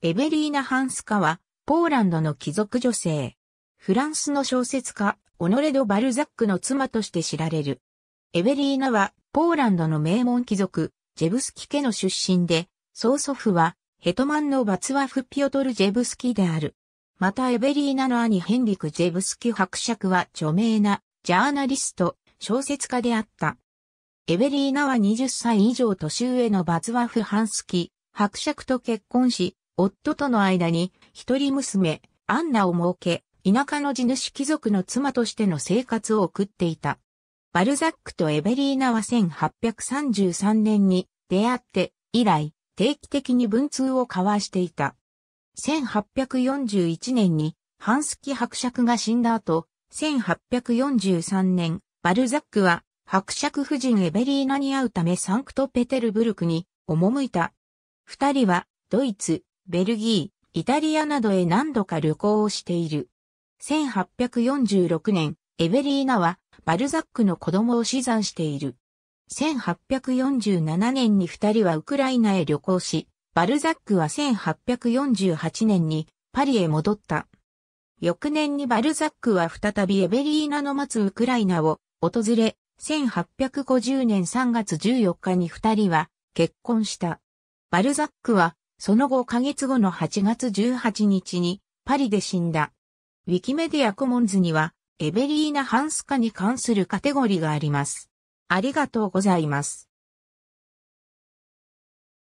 エベリーナ・ハンスカは、ポーランドの貴族女性。フランスの小説家、オノレド・バルザックの妻として知られる。エベリーナは、ポーランドの名門貴族、ジェブスキ家の出身で、曽祖父は、ヘトマンのバツワフ・ピオトル・ジェブスキである。またエベリーナの兄ヘンリク・ジェブスキ伯爵は著名な、ジャーナリスト、小説家であった。エベリーナは20歳以上年上のバツワフ・ハンスキ、伯爵と結婚し、夫との間に一人娘、アンナを設け、田舎の地主貴族の妻としての生活を送っていた。バルザックとエベリーナは1833年に出会って以来定期的に文通を交わしていた。1841年にハンスキ伯爵が死んだ後、1843年、バルザックは伯爵夫人エベリーナに会うためサンクトペテルブルクに赴いた。二人はドイツ、ベルギー、イタリアなどへ何度か旅行をしている。1846年、エベリーナはバルザックの子供を死産している。1847年に二人はウクライナへ旅行し、バルザックは1848年にパリへ戻った。翌年にバルザックは再びエベリーナの待つウクライナを訪れ、1850年3月14日に二人は結婚した。バルザックはその後5ヶ月後の8月18日にパリで死んだ。ウィキメディアコモンズにはエベリーナ・ハンスカに関するカテゴリーがあります。ありがとうございます。